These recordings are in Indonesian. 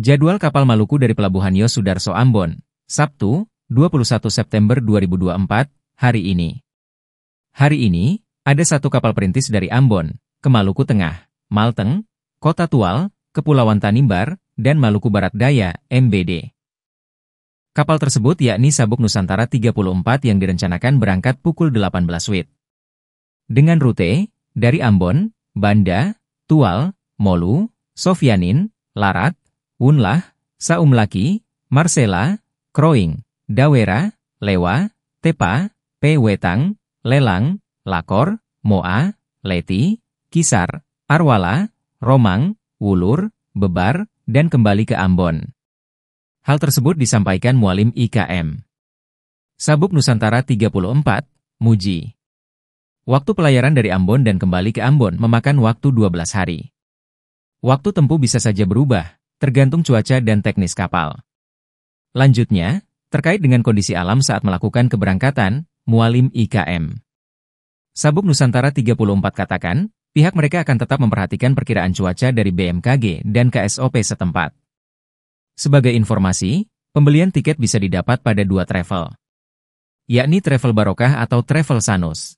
Jadwal kapal Maluku dari Pelabuhan Yosudarso Ambon, Sabtu, 21 September 2024, hari ini. Hari ini, ada satu kapal perintis dari Ambon, ke Maluku Tengah, Malteng, Kota Tual, Kepulauan Tanimbar, dan Maluku Barat Daya, MBD. Kapal tersebut yakni Sabuk Nusantara 34 yang direncanakan berangkat pukul 18 WIT. Dengan rute, dari Ambon, Banda, Tual, Molu, Sofianin, Larat, Unlah, Saumlaki, Marcela, Kroing, Dawera, Lewa, Tepa, Pewetang, Lelang, Lakor, Moa, Leti, Kisar, Arwala, Romang, Wulur, Bebar, dan kembali ke Ambon. Hal tersebut disampaikan Mualim IKM. Sabuk Nusantara 34, Muji. Waktu pelayaran dari Ambon dan kembali ke Ambon memakan waktu 12 hari. Waktu tempuh bisa saja berubah, tergantung cuaca dan teknis kapal. Lanjutnya, terkait dengan kondisi alam saat melakukan keberangkatan, Mualim IKM. Sabuk Nusantara 34 katakan, pihak mereka akan tetap memperhatikan perkiraan cuaca dari BMKG dan KSOP setempat. Sebagai informasi, pembelian tiket bisa didapat pada dua travel, yakni travel barokah atau travel sanus.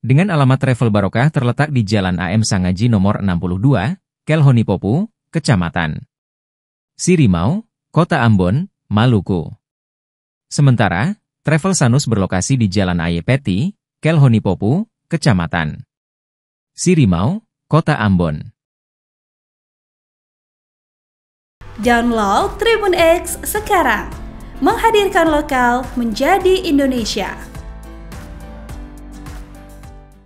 Dengan alamat travel barokah terletak di Jalan AM Sangaji nomor 62, Kelhonipopu, Kecamatan Sirimau, Kota Ambon, Maluku. Sementara, Travel Sanus berlokasi di Jalan Ayepeti, Kelhonipopu, Kecamatan Sirimau, Kota Ambon. Download Tribun X sekarang, menghadirkan lokal menjadi Indonesia.